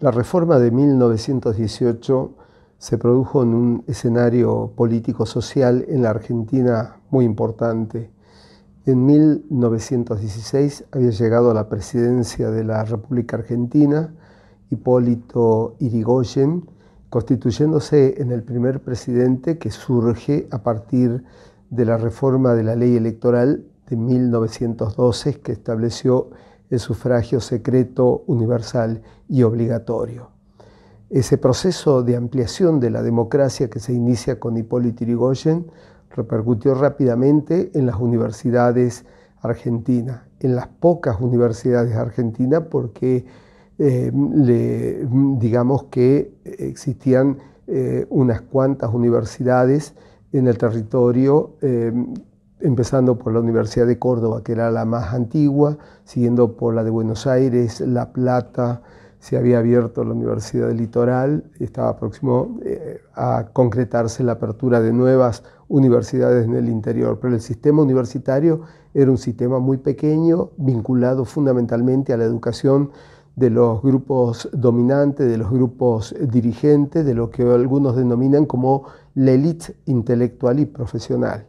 La reforma de 1918 se produjo en un escenario político-social en la Argentina muy importante. En 1916 había llegado a la presidencia de la República Argentina Hipólito Irigoyen, constituyéndose en el primer presidente que surge a partir de la reforma de la ley electoral 1912 que estableció el sufragio secreto, universal y obligatorio. Ese proceso de ampliación de la democracia que se inicia con Hipólito Yrigoyen repercutió rápidamente en las universidades argentinas, en las pocas universidades argentinas, porque eh, le, digamos que existían eh, unas cuantas universidades en el territorio eh, empezando por la Universidad de Córdoba, que era la más antigua, siguiendo por la de Buenos Aires, La Plata, se había abierto la Universidad del Litoral, estaba próximo eh, a concretarse la apertura de nuevas universidades en el interior, pero el sistema universitario era un sistema muy pequeño, vinculado fundamentalmente a la educación de los grupos dominantes, de los grupos dirigentes, de lo que algunos denominan como la élite intelectual y profesional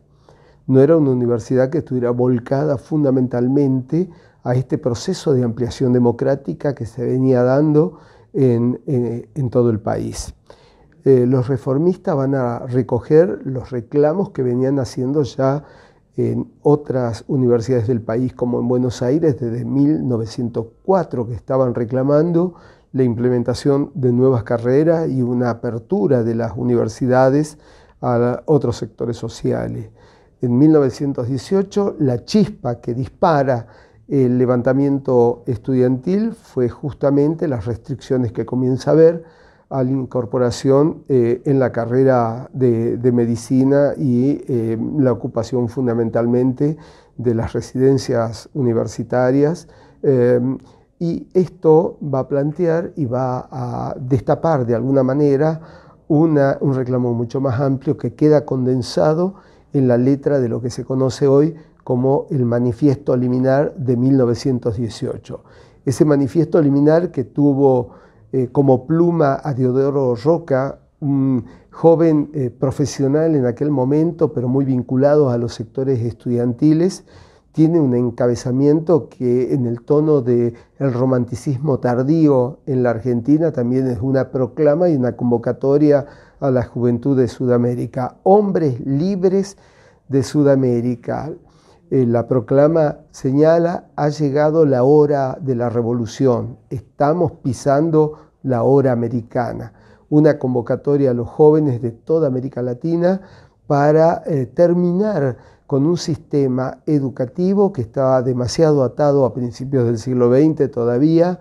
no era una universidad que estuviera volcada fundamentalmente a este proceso de ampliación democrática que se venía dando en, todo el país. Eh, los reformistas van a recoger los reclamos que venían haciendo ya en otras universidades del país, como en Buenos Aires desde 1904, que estaban reclamando la implementación de nuevas carreras y una apertura de las universidades a otros sectores sociales en 1918 la chispa que dispara el levantamiento estudiantil fue justamente las restricciones que comienza a haber a la incorporación eh, en la carrera de, medicina y eh, la ocupación fundamentalmente de las residencias universitarias. Eh, y esto va a plantear y va a destapar de alguna manera un reclamo mucho más amplio que queda condensado en la letra de lo que se conoce hoy como el Manifiesto Liminar de 1918. Ese manifiesto liminar que tuvo eh, como pluma a Diodoro Roca, un joven eh, profesional en aquel momento, pero muy vinculado a los sectores estudiantiles, tiene un encabezamiento que en el tono del romanticismo tardío en la Argentina también es una proclama y una convocatoria a la juventud de Sudamérica. Hombres libres de Sudamérica. Eh, la proclama señala, ha llegado la hora de la revolución, estamos pisando la hora americana. Una convocatoria a los jóvenes de toda América Latina para eh, terminar con un sistema educativo que estaba demasiado atado a principios del siglo XX todavía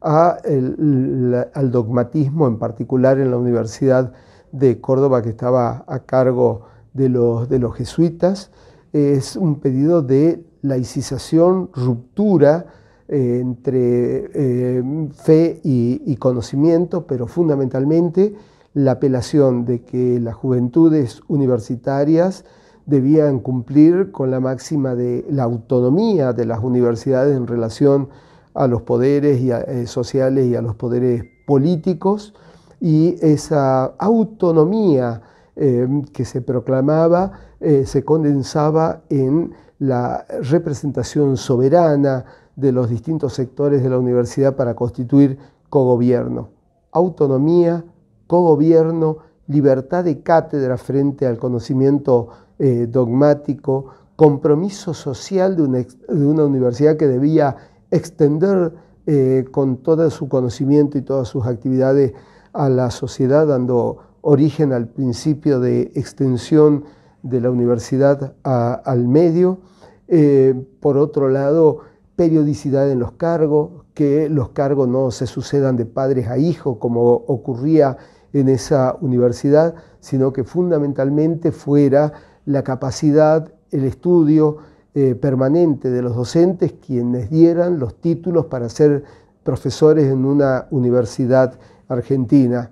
al dogmatismo, en particular en la Universidad de Córdoba que estaba a cargo de los, jesuitas. Es un pedido de laicización, ruptura eh, entre eh, fe y conocimiento, pero fundamentalmente la apelación de que las juventudes universitarias debían cumplir con la máxima de la autonomía de las universidades en relación a los poderes eh, sociales y a los poderes políticos, y esa autonomía eh, que se proclamaba eh, se condensaba en la representación soberana de los distintos sectores de la universidad para constituir cogobierno. Autonomía, cogobierno, libertad de cátedra frente al conocimiento eh, dogmático, compromiso social de una, universidad que debía extender eh, con todo su conocimiento y todas sus actividades a la sociedad, dando origen al principio de extensión de la universidad al medio. Eh, por otro lado, periodicidad en los cargos, que los cargos no se sucedan de padres a hijos como ocurría en esa universidad, sino que fundamentalmente fuera la capacidad, el estudio eh, permanente de los docentes quienes dieran los títulos para ser profesores en una universidad argentina.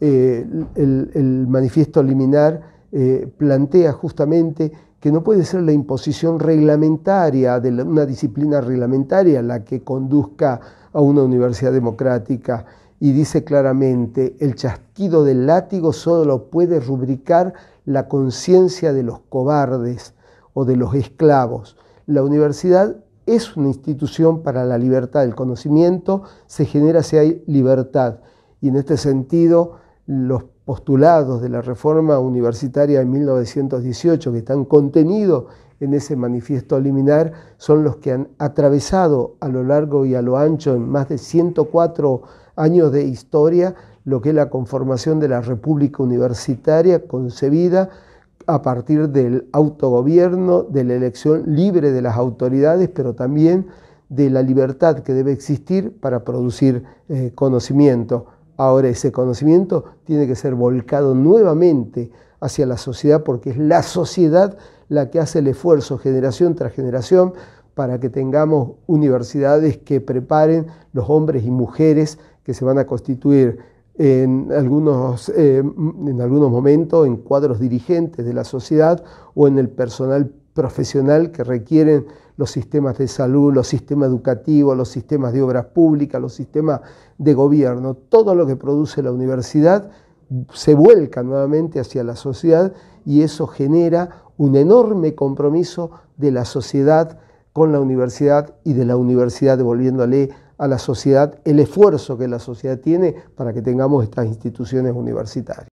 Eh, el, manifiesto liminar eh, plantea justamente que no puede ser la imposición reglamentaria de una disciplina reglamentaria la que conduzca a una universidad democrática y dice claramente, el chasquido del látigo solo puede rubricar la conciencia de los cobardes o de los esclavos. La universidad es una institución para la libertad del conocimiento, se genera si hay libertad. Y en este sentido, los postulados de la reforma universitaria de 1918 que están contenidos en ese manifiesto liminar son los que han atravesado a lo largo y a lo ancho en más de 104 años de historia, lo que es la conformación de la República Universitaria concebida a partir del autogobierno, de la elección libre de las autoridades, pero también de la libertad que debe existir para producir eh, conocimiento. Ahora ese conocimiento tiene que ser volcado nuevamente hacia la sociedad porque es la sociedad la que hace el esfuerzo generación tras generación para que tengamos universidades que preparen los hombres y mujeres que se van a constituir en algunos, eh, en algunos momentos en cuadros dirigentes de la sociedad o en el personal profesional que requieren los sistemas de salud, los sistemas educativos, los sistemas de obras públicas, los sistemas de gobierno. Todo lo que produce la universidad se vuelca nuevamente hacia la sociedad y eso genera un enorme compromiso de la sociedad con la universidad y de la universidad devolviéndole a la sociedad el esfuerzo que la sociedad tiene para que tengamos estas instituciones universitarias.